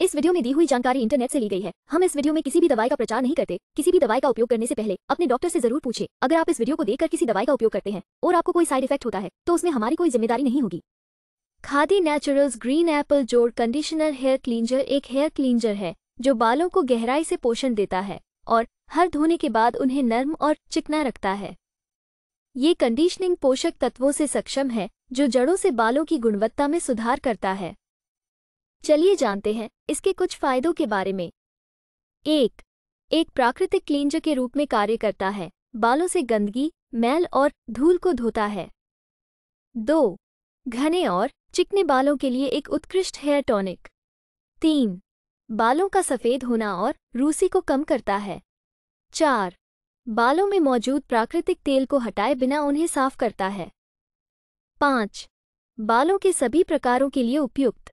इस वीडियो में दी हुई जानकारी इंटरनेट से ली गई है हम इस वीडियो में किसी भी दवाई का प्रचार नहीं करते किसी भी दवाई का उपयोग करने से पहले अपने डॉक्टर से जरूर पूछे अगर आप इस वीडियो को देखकर किसी दवाई का उपयोग करते हैं और आपको कोई साइड इफेक्ट होता है तो उसमें हमारी कोई जिम्मेदारी नहीं होगी खादी नेचुरल्स ग्रीन एप्पल जोड़ कंडीशनर हेयर क्लींजर एक हेयर क्लींजर है जो बालों को गहराई से पोषण देता है और हर धोने के बाद उन्हें नर्म और चिकना रखता है ये कंडीशनिंग पोषक तत्वों से सक्षम है जो जड़ों से बालों की गुणवत्ता में सुधार करता है चलिए जानते हैं इसके कुछ फायदों के बारे में एक एक प्राकृतिक क्लींजर के रूप में कार्य करता है बालों से गंदगी मैल और धूल को धोता है दो घने और चिकने बालों के लिए एक उत्कृष्ट हेयर टॉनिक तीन बालों का सफ़ेद होना और रूसी को कम करता है चार बालों में मौजूद प्राकृतिक तेल को हटाए बिना उन्हें साफ करता है पाँच बालों के सभी प्रकारों के लिए उपयुक्त